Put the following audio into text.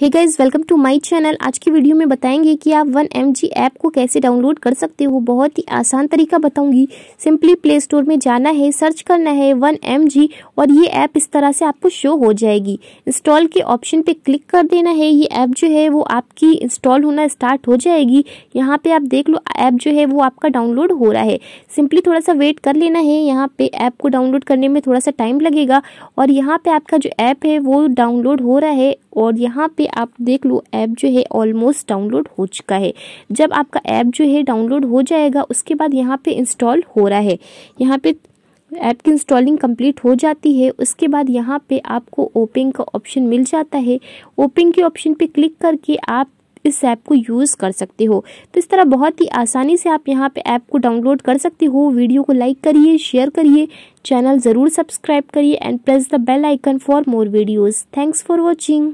hey guys welcome to my channel आज की video में बताएंगे कि आप वन एम जी ऐप को कैसे डाउनलोड कर सकते हो बहुत ही आसान तरीका बताऊंगी सिंपली प्ले स्टोर में जाना है सर्च करना है वन एम जी और ये ऐप इस तरह से आपको शो हो जाएगी इंस्टॉल के ऑप्शन पे क्लिक कर देना है ये ऐप जो है वो आपकी इंस्टॉल होना स्टार्ट हो जाएगी यहाँ पर आप देख लो ऐप जो है वो आपका डाउनलोड हो रहा है सिंपली थोड़ा सा वेट कर लेना है यहाँ पर ऐप को डाउनलोड करने में थोड़ा सा टाइम लगेगा और यहाँ पर आपका जो ऐप है वो डाउनलोड हो रहा है और यहाँ पे आप देख लो ऐप जो है ऑलमोस्ट डाउनलोड हो चुका है जब आपका ऐप जो है डाउनलोड हो जाएगा उसके बाद यहाँ पे इंस्टॉल हो रहा है यहाँ पे ऐप की इंस्टॉलिंग कंप्लीट हो जाती है उसके बाद यहाँ पे आपको ओपिंग का ऑप्शन मिल जाता है ओपिंग के ऑप्शन पे क्लिक करके आप इस ऐप को यूज़ कर सकते हो तो इस तरह बहुत ही आसानी से आप यहाँ पे ऐप को डाउनलोड कर सकते हो वीडियो को लाइक करिए शेयर करिए चैनल ज़रूर सब्सक्राइब करिए and press the bell icon for more videos thanks for watching